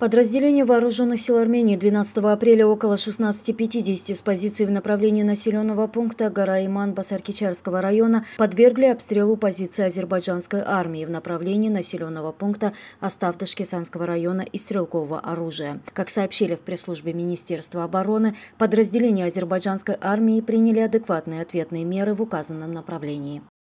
Подразделения Вооруженных сил Армении 12 апреля около 16.50 с позиции в направлении населенного пункта гора Иман Басаркичарского района подвергли обстрелу позиции азербайджанской армии в направлении населенного пункта Оставдышкисанского района и стрелкового оружия. Как сообщили в пресс-службе Министерства обороны, подразделения азербайджанской армии приняли адекватные ответные меры в указанном направлении.